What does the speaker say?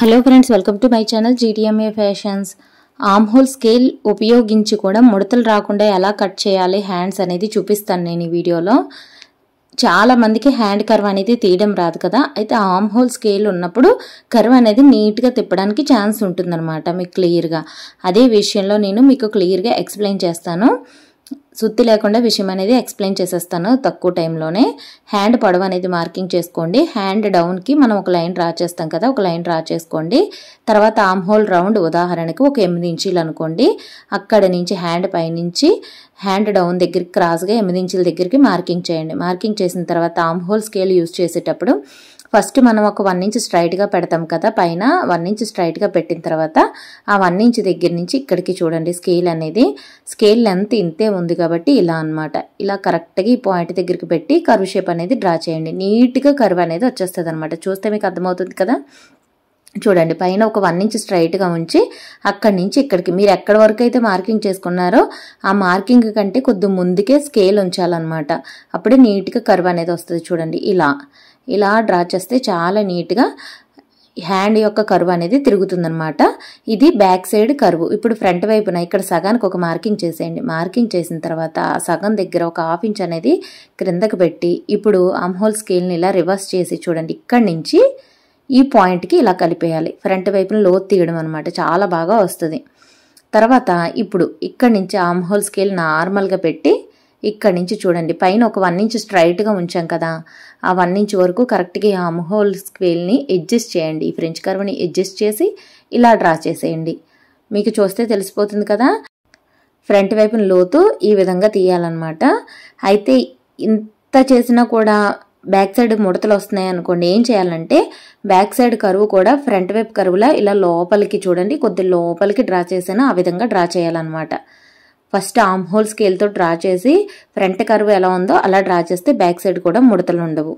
hello friends welcome to my channel GTMA fashions armhole scale ఉపయోగించి కూడా ముడతలు రాకుండా ఎలా కట్ చేయాలి హ్యాండ్స్ అనేది చూపిస్తాను నేను ఈ వీడియోలో చాలా మందికి హ్యాండ్ కర్వ్ అనేది తీయడం రాదు కదా అయితే ఆమ్ హోల్ స్కేల్ ఉన్నప్పుడు కర్వ్ అనేది నీట్గా తిప్పడానికి ఛాన్స్ ఉంటుందన్నమాట మీకు క్లియర్గా అదే విషయంలో నేను మీకు క్లియర్గా ఎక్స్ప్లెయిన్ చేస్తాను సుత్తి లేకుండా విషయం అనేది ఎక్స్ప్లెయిన్ చేసేస్తాను తక్కువ టైంలోనే హ్యాండ్ పొడవు అనేది మార్కింగ్ చేసుకోండి హ్యాండ్ డౌన్కి మనం ఒక లైన్ డ్రా చేస్తాం కదా ఒక లైన్ డ్రా చేసుకోండి తర్వాత ఆమ్ హోల్ రౌండ్ ఉదాహరణకి ఒక ఎనిమిది ఇంచీలు అనుకోండి అక్కడ నుంచి హ్యాండ్ పైనుంచి హ్యాండ్ డౌన్ దగ్గరికి క్రాస్గా ఎనిమిది ఇంచుల దగ్గరికి మార్కింగ్ చేయండి మార్కింగ్ చేసిన తర్వాత ఆమ్ హోల్ స్కేల్ యూజ్ చేసేటప్పుడు ఫస్ట్ మనం ఒక వన్ ఇంచ్ స్ట్రైట్గా పెడతాం కదా పైన వన్ ఇంచ్ స్ట్రైట్గా పెట్టిన తర్వాత ఆ వన్ ఇంచ్ దగ్గర నుంచి ఇక్కడికి చూడండి స్కేల్ అనేది స్కేల్ లెంత్ ఇంతే ఉంది కాబట్టి ఇలా అనమాట ఇలా కరెక్ట్గా ఈ పాయింట్ దగ్గరికి పెట్టి కరువు షేప్ అనేది డ్రా చేయండి నీట్గా కరువు అనేది వచ్చేస్తుంది అనమాట చూస్తే మీకు అర్థమవుతుంది కదా చూడండి పైన ఒక వన్ ఇంచ్ స్ట్రైట్గా ఉంచి అక్కడి నుంచి ఇక్కడికి మీరు ఎక్కడ వరకు అయితే మార్కింగ్ చేసుకున్నారో ఆ మార్కింగ్ కంటే కొద్ది ముందుకే స్కేల్ ఉంచాలన్నమాట అప్పుడే నీట్గా కర్వ్ అనేది వస్తుంది చూడండి ఇలా ఇలా డ్రా చేస్తే చాలా నీట్గా హ్యాండ్ యొక్క కరువు అనేది తిరుగుతుందనమాట ఇది బ్యాక్ సైడ్ కరువు ఇప్పుడు ఫ్రంట్ వైపున ఇక్కడ సగానికి ఒక మార్కింగ్ చేసేయండి మార్కింగ్ చేసిన తర్వాత సగం దగ్గర ఒక హాఫ్ ఇంచ్ అనేది క్రిందకు పెట్టి ఇప్పుడు అమ్హోల్ స్కేల్ని ఇలా రివర్స్ చేసి చూడండి ఇక్కడి నుంచి ఈ పాయింట్కి ఇలా కలిపేయాలి ఫ్రంట్ వైపున లోతు తీయడం అనమాట చాలా బాగా వస్తుంది తర్వాత ఇప్పుడు ఇక్కడి నుంచి ఆమ్ హోల్ స్కేల్ నార్మల్గా పెట్టి ఇక్కడి నుంచి చూడండి పైన ఒక వన్ ఇంచ్ స్ట్రైట్గా ఉంచాం కదా ఆ వన్ ఇంచ్ వరకు కరెక్ట్గా ఆమ్ హోల్ స్కేల్ని అడ్జస్ట్ చేయండి ఈ ఫ్రెంచ్ కర్వ్ని అడ్జస్ట్ చేసి ఇలా డ్రా చేసేయండి మీకు చూస్తే తెలిసిపోతుంది కదా ఫ్రంట్ వైపున లోతు ఈ విధంగా తీయాలన్నమాట అయితే ఇంత చేసినా కూడా బ్యాక్ సైడ్ ముడతలు వస్తున్నాయి అనుకోండి ఏం చేయాలంటే బ్యాక్ సైడ్ కరువు కూడా ఫ్రంట్ వైపు కరువులా ఇలా లోపలికి చూడండి కొద్ది లోపలికి డ్రా చేసాను ఆ విధంగా డ్రా చేయాలన్నమాట ఫస్ట్ ఆమ్ హోల్ స్కేల్తో డ్రా చేసి ఫ్రంట్ కరువు ఎలా ఉందో అలా డ్రా చేస్తే బ్యాక్ సైడ్ కూడా ముడతలు ఉండవు